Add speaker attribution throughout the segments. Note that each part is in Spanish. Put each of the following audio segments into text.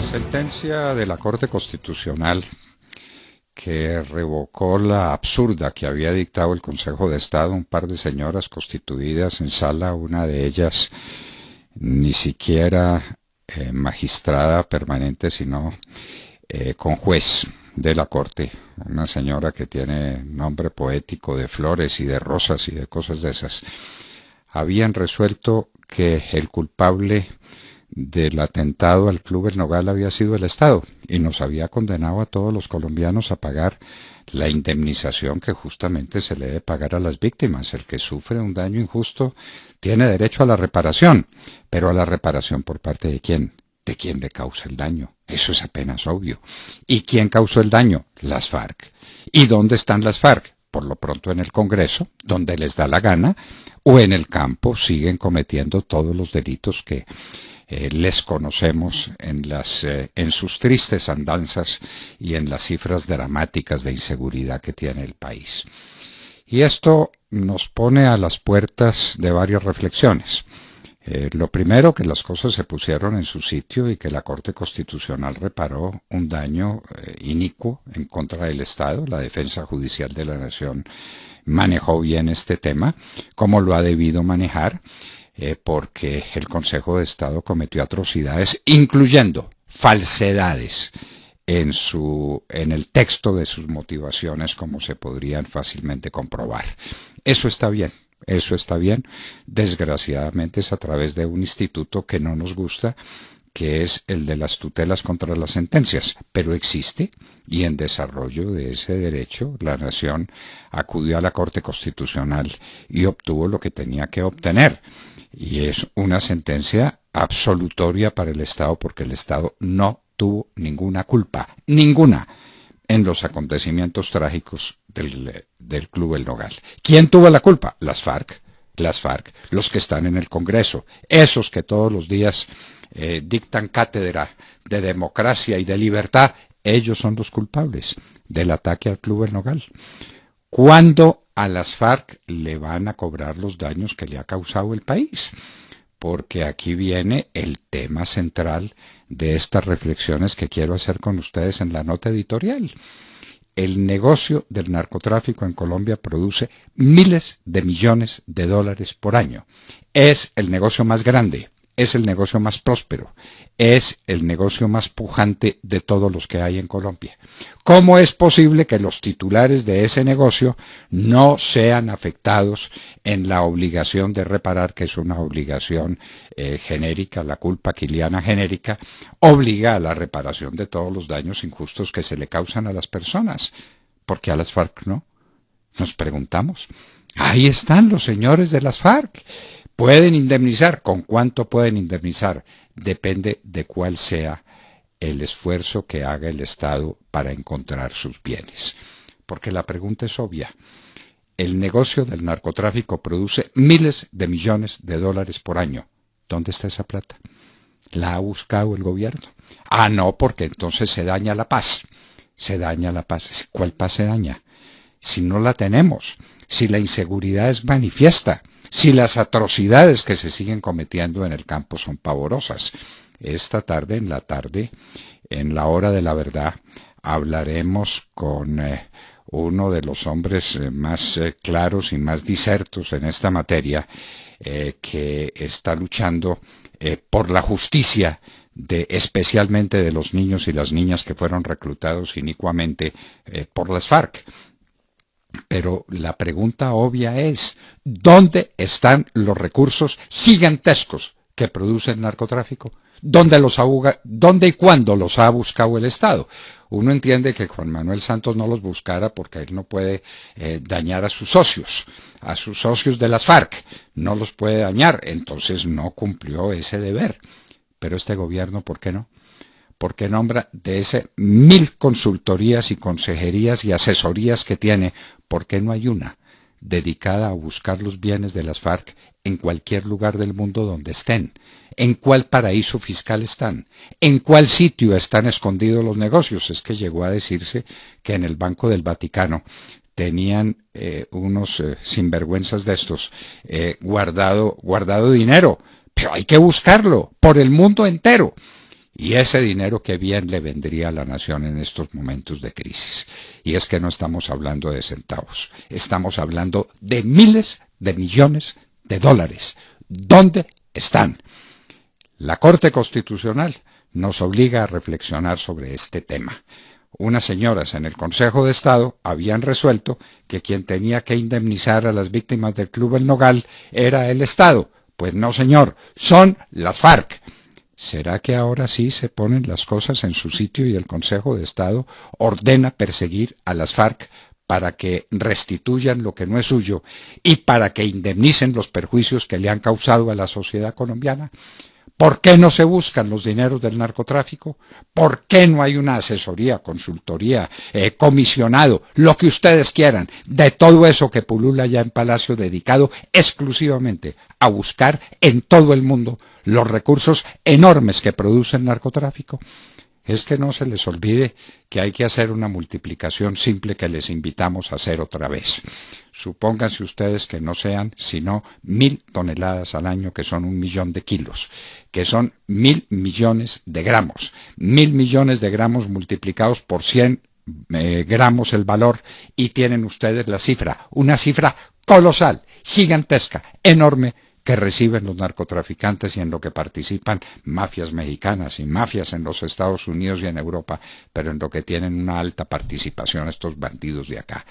Speaker 1: La sentencia de la Corte Constitucional que revocó la absurda que había dictado el Consejo de Estado un par de señoras constituidas en sala, una de ellas ni siquiera eh, magistrada permanente, sino eh, con juez de la Corte, una señora que tiene nombre poético de flores y de rosas y de cosas de esas, habían resuelto que el culpable del atentado al Club El Nogal había sido el Estado y nos había condenado a todos los colombianos a pagar la indemnización que justamente se le debe pagar a las víctimas. El que sufre un daño injusto tiene derecho a la reparación, pero a la reparación por parte de quién? De quién le causa el daño. Eso es apenas obvio. ¿Y quién causó el daño? Las FARC. ¿Y dónde están las FARC? Por lo pronto en el Congreso, donde les da la gana, o en el campo siguen cometiendo todos los delitos que eh, les conocemos eh, en, sus tristes andanzas y en las cifras dramáticas de inseguridad que tiene el país. Y esto nos pone a las puertas de varias reflexiones. Eh, lo primero, que las cosas se pusieron en su sitio y que la Corte Constitucional reparó un daño inicuo en contra del Estado. La Defensa Judicial de la Nación manejó bien este tema, como lo ha debido manejar. Eh, porque el Consejo de Estado cometió atrocidades, incluyendo falsedades en, en el texto de sus motivaciones, como se podrían fácilmente comprobar. Eso está bien, eso está bien. Desgraciadamente es a través de un instituto que no nos gusta, que es el de las tutelas contra las sentencias, pero existe y en desarrollo de ese derecho la nación acudió a la Corte Constitucional y obtuvo lo que tenía que obtener y es una sentencia absolutoria para el Estado porque el Estado no tuvo ninguna culpa, ninguna, en los acontecimientos trágicos del, Club El Nogal. ¿Quién tuvo la culpa? Las FARC, las FARC, los que están en el Congreso, esos que todos los días eh, dictan cátedra de democracia y de libertad, ellos son los culpables del ataque al Club El Nogal. ¿Cuándo? a las FARC le van a cobrar los daños que le ha causado el país, porque aquí viene el tema central de estas reflexiones que quiero hacer con ustedes en la nota editorial. El negocio del narcotráfico en Colombia produce miles de millones de dólares por año. Es el negocio más grande es el negocio más próspero, es el negocio más pujante de todos los que hay en Colombia. ¿Cómo es posible que los titulares de ese negocio no sean afectados en la obligación de reparar, que es una obligación eh, genérica, la culpa quiliana genérica, obliga a la reparación de todos los daños injustos que se le causan a las personas? Porque a las FARC no? Nos preguntamos. Ahí están los señores de las FARC ¿Pueden indemnizar? ¿Con cuánto pueden indemnizar? Depende de cuál sea el esfuerzo que haga el Estado para encontrar sus bienes. Porque la pregunta es obvia. El negocio del narcotráfico produce miles de millones de dólares por año. ¿Dónde está esa plata? ¿La ha buscado el gobierno? Ah, no, porque entonces se daña la paz. Se daña la paz. ¿Cuál paz se daña? Si no la tenemos, si la inseguridad es manifiesta, si las atrocidades que se siguen cometiendo en el campo son pavorosas. Esta tarde, en la tarde, en la hora de la verdad, hablaremos con eh, uno de los hombres eh, más eh, claros y más disertos en esta materia, que está luchando por la justicia de, especialmente de los niños y las niñas que fueron reclutados inicuamente por las FARC. Pero la pregunta obvia es, ¿dónde están los recursos gigantescos que produce el narcotráfico? ¿Dónde, los y cuándo los ha buscado el Estado? Uno entiende que Juan Manuel Santos no los buscara porque él no puede eh, dañar a sus socios, a sus socios de las FARC, no los puede dañar, entonces no cumplió ese deber. Pero este gobierno, ¿por qué no? ¿Por qué nombra de ese mil consultorías y consejerías y asesorías que tiene, ¿por qué no hay una dedicada a buscar los bienes de las FARC en cualquier lugar del mundo donde estén? ¿En cuál paraíso fiscal están? ¿En cuál sitio están escondidos los negocios? Es que llegó a decirse que en el Banco del Vaticano tenían eh, unos eh, sinvergüenzas de estos eh, guardado, guardado dinero, pero hay que buscarlo por el mundo entero. Y ese dinero que bien le vendría a la nación en estos momentos de crisis. Y es que no estamos hablando de centavos, estamos hablando de miles de millones de dólares. ¿Dónde están? La Corte Constitucional nos obliga a reflexionar sobre este tema. Unas señoras en el Consejo de Estado habían resuelto que quien tenía que indemnizar a las víctimas del Club El Nogal era el Estado. Pues no, señor, son las FARC. ¿Será que ahora sí se ponen las cosas en su sitio y el Consejo de Estado ordena perseguir a las FARC para que restituyan lo que no es suyo y para que indemnicen los perjuicios que le han causado a la sociedad colombiana? ¿Por qué no se buscan los dineros del narcotráfico? ¿Por qué no hay una asesoría, consultoría, eh, comisionado, lo que ustedes quieran, de todo eso que pulula ya en Palacio dedicado exclusivamente a buscar en todo el mundo los recursos enormes que produce el narcotráfico? es que no se les olvide que hay que hacer una multiplicación simple que les invitamos a hacer otra vez. Supónganse ustedes que no sean sino mil toneladas al año, que son un millón de kilos, que son mil millones de gramos. Mil millones de gramos multiplicados por 100 eh, gramos el valor y tienen ustedes la cifra, una cifra colosal, gigantesca, enorme que reciben los narcotraficantes y en lo que participan mafias mexicanas y mafias en los Estados Unidos y en Europa, pero en lo que tienen una alta participación estos bandidos de acá.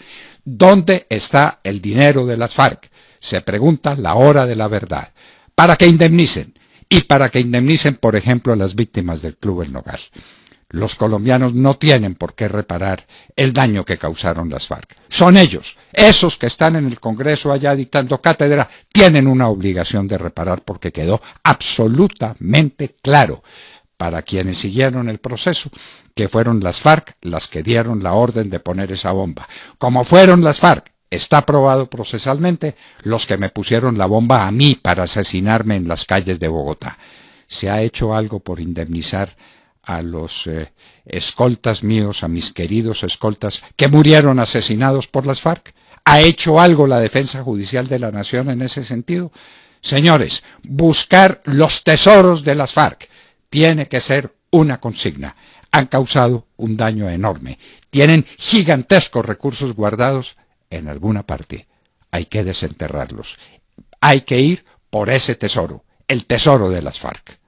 Speaker 1: ¿Dónde está el dinero de las FARC? Se pregunta la hora de la verdad. Para que indemnicen. Y para que indemnicen, por ejemplo, a las víctimas del Club El Nogal. Los colombianos no tienen por qué reparar el daño que causaron las FARC. Son ellos, esos que están en el Congreso allá dictando cátedra, tienen una obligación de reparar porque quedó absolutamente claro para quienes siguieron el proceso que fueron las FARC las que dieron la orden de poner esa bomba. Como fueron las FARC Está probado procesalmente los que me pusieron la bomba a mí para asesinarme en las calles de Bogotá. ¿Se ha hecho algo por indemnizar a los eh, escoltas míos, a mis queridos escoltas, que murieron asesinados por las FARC? ¿Ha hecho algo la Defensa Judicial de la Nación en ese sentido? Señores, buscar los tesoros de las FARC tiene que ser una consigna. Han causado un daño enorme. Tienen gigantescos recursos guardados en alguna parte. Hay que desenterrarlos. Hay que ir por ese tesoro, el tesoro de las FARC.